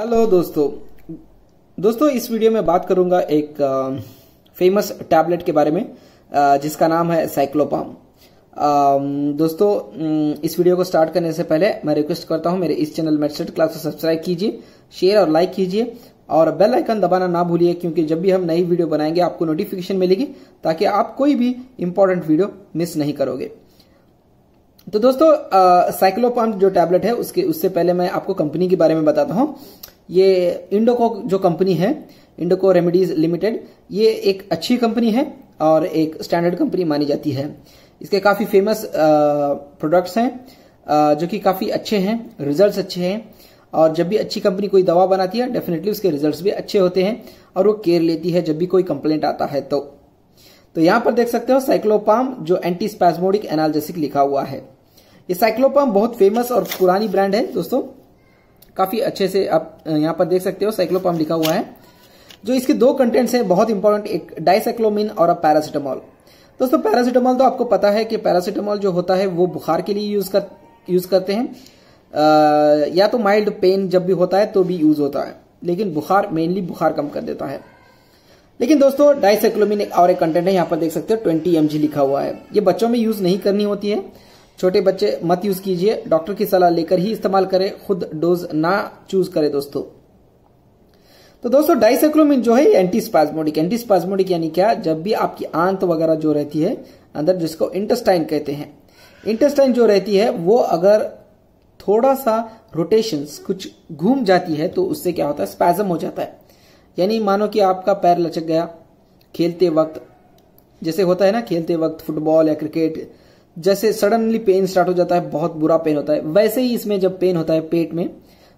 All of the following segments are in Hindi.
हेलो दोस्तों दोस्तों इस वीडियो में बात करूंगा एक फेमस टैबलेट के बारे में जिसका नाम है साइक्लोपाम दोस्तों इस वीडियो को स्टार्ट करने से पहले मैं रिक्वेस्ट करता हूं मेरे इस चैनल मेडसेट क्लास को सब्सक्राइब कीजिए शेयर और लाइक कीजिए और बेल आइकन दबाना ना भूलिए क्योंकि जब भी हम नई वीडियो बनाएंगे आपको नोटिफिकेशन मिलेगी ताकि आप कोई भी इंपॉर्टेंट वीडियो मिस नहीं करोगे तो दोस्तों साइक्लोपाम जो टैबलेट है उसके उससे पहले मैं आपको कंपनी के बारे में बताता हूँ ये इंडोको जो कंपनी है इंडोको रेमेडीज लिमिटेड ये एक अच्छी कंपनी है और एक स्टैंडर्ड कंपनी मानी जाती है इसके काफी फेमस प्रोडक्ट्स हैं जो कि काफी अच्छे हैं रिजल्ट्स अच्छे हैं और जब भी अच्छी कंपनी कोई दवा बनाती है डेफिनेटली उसके रिजल्ट्स भी अच्छे होते हैं और वो केयर लेती है जब भी कोई कंप्लेंट आता है तो तो यहां पर देख सकते हो साइक्लोपाम जो एंटी स्पैजमोडिक एनालिसिक लिखा हुआ है ये साइक्लोपम बहुत फेमस और पुरानी ब्रांड है दोस्तों काफी अच्छे से आप यहाँ पर देख सकते हो साइक्लोपम लिखा हुआ है जो इसके दो कंटेंट्स हैं बहुत इंपॉर्टेंट एक डाइसाइक्लोमिन और पैरासिटामॉल दोस्तों पैरासिटामॉल तो आपको पता है कि पैरासिटामॉल जो होता है वो बुखार के लिए यूज कर यूज करते हैं आ, या तो माइल्ड पेन जब भी होता है तो भी यूज होता है लेकिन बुखार मेनली बुखार कम कर देता है लेकिन दोस्तों डाइसाइक्लोमिन और एक कंटेंट है यहाँ पर देख सकते हो ट्वेंटी एमजी लिखा हुआ है ये बच्चों में यूज नहीं करनी होती है छोटे बच्चे मत यूज कीजिए डॉक्टर की सलाह लेकर ही इस्तेमाल करें खुद डोज ना चूज करें दोस्तों तो दोस्तों डाइसाइक्लोमिन जो है एंटी स्पाजमोडिक एंटी स्पाजमोडिक यानी क्या जब भी आपकी आंत वगैरह जो रहती है अंदर जिसको इंटेस्टाइन कहते हैं इंटेस्टाइन जो रहती है वो अगर थोड़ा सा रोटेशन कुछ घूम जाती है तो उससे क्या होता है स्पैजम हो जाता है यानी मानो कि आपका पैर लचक गया खेलते वक्त जैसे होता है ना खेलते वक्त फुटबॉल या क्रिकेट जैसे सडनली पेन स्टार्ट हो जाता है बहुत बुरा पेन होता है वैसे ही इसमें जब पेन होता है पेट में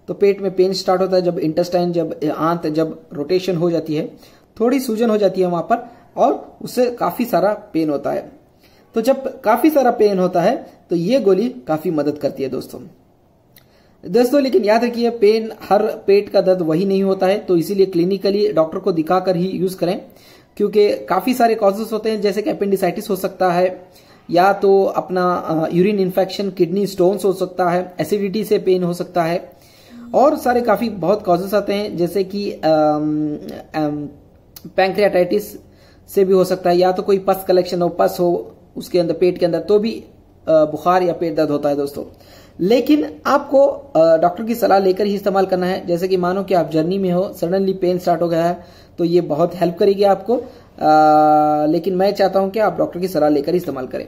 तो पेट में पेन स्टार्ट होता है जब इंटेस्टाइन जब आंत जब रोटेशन हो जाती है थोड़ी सूजन हो जाती है वहां पर और उससे काफी सारा पेन होता है तो जब काफी सारा पेन होता है तो ये गोली काफी मदद करती है दोस्तों दोस्तों लेकिन याद रखिए पेन हर पेट का दर्द वही नहीं होता है तो इसीलिए क्लिनिकली डॉक्टर को दिखाकर ही यूज करें क्योंकि काफी सारे कॉजेस होते हैं जैसे कि अपेंडिसाइटिस हो सकता है या तो अपना यूरिन इन्फेक्शन किडनी स्टोन्स हो सकता है एसिडिटी से पेन हो सकता है और सारे काफी बहुत कॉजेस आते हैं जैसे कि पैंक्रियाटाइटिस से भी हो सकता है या तो कोई पस कलेक्शन हो पस हो उसके अंदर पेट के अंदर तो भी बुखार या पेट दर्द होता है दोस्तों लेकिन आपको डॉक्टर की सलाह लेकर ही इस्तेमाल करना है जैसे कि मानो कि आप जर्नी में हो सडनली पेन स्टार्ट हो गया है तो ये बहुत हेल्प करेगी आपको लेकिन मैं चाहता हूं कि आप डॉक्टर की सलाह लेकर इस्तेमाल करें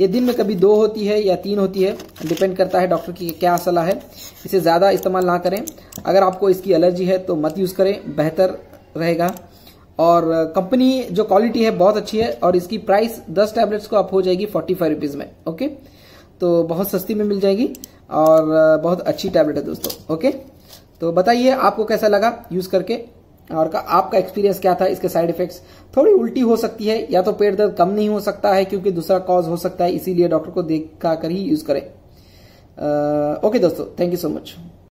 ये दिन में कभी दो होती है या तीन होती है डिपेंड करता है डॉक्टर की क्या सलाह है इसे ज़्यादा इस्तेमाल ना करें अगर आपको इसकी एलर्जी है तो मत यूज़ करें बेहतर रहेगा और कंपनी जो क्वालिटी है बहुत अच्छी है और इसकी प्राइस दस टैबलेट्स को आप हो जाएगी फोर्टी फाइव रुपीज़ में ओके तो बहुत सस्ती में मिल जाएगी और बहुत अच्छी टैबलेट है दोस्तों ओके तो बताइए आपको कैसा लगा यूज़ करके और का आपका एक्सपीरियंस क्या था इसके साइड इफेक्ट्स थोड़ी उल्टी हो सकती है या तो पेट दर्द कम नहीं हो सकता है क्योंकि दूसरा कॉज हो सकता है इसीलिए डॉक्टर को देखा कर ही यूज करें ओके दोस्तों थैंक यू सो मच